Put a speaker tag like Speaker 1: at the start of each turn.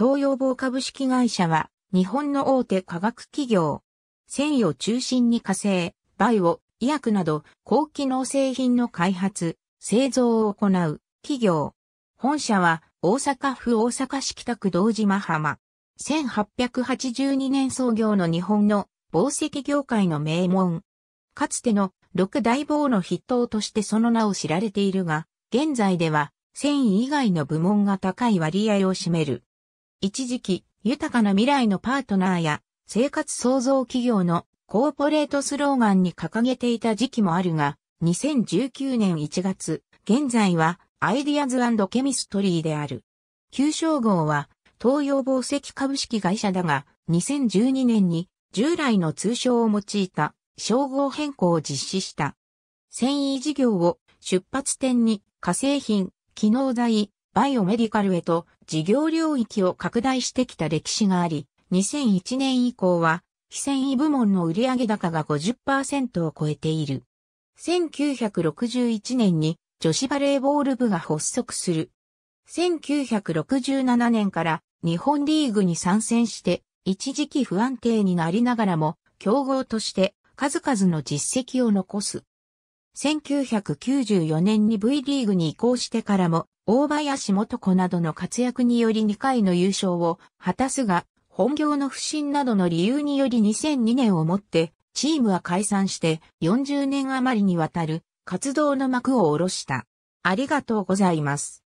Speaker 1: 東洋防株式会社は、日本の大手化学企業。繊維を中心に火星、バイオ、医薬など、高機能製品の開発、製造を行う、企業。本社は、大阪府大阪市北区道島浜。1882年創業の日本の宝石業界の名門。かつての六大棒の筆頭としてその名を知られているが、現在では繊維以外の部門が高い割合を占める。一時期、豊かな未来のパートナーや生活創造企業のコーポレートスローガンに掲げていた時期もあるが、2019年1月、現在はアイディアズケミストリーである。旧称号は東洋宝石株式会社だが、2012年に従来の通称を用いた称号変更を実施した。繊維事業を出発点に化成品、機能材、バイオメディカルへと事業領域を拡大してきた歴史があり、2001年以降は、非繊維部門の売上高が50%を超えている。1961年に女子バレーボール部が発足する。1967年から日本リーグに参戦して、一時期不安定になりながらも、競合として数々の実績を残す。1994年に V リーグに移行してからも大林元子などの活躍により2回の優勝を果たすが、本業の不振などの理由により2002年をもって、チームは解散して40年余りにわたる活動の幕を下ろした。ありがとうございます。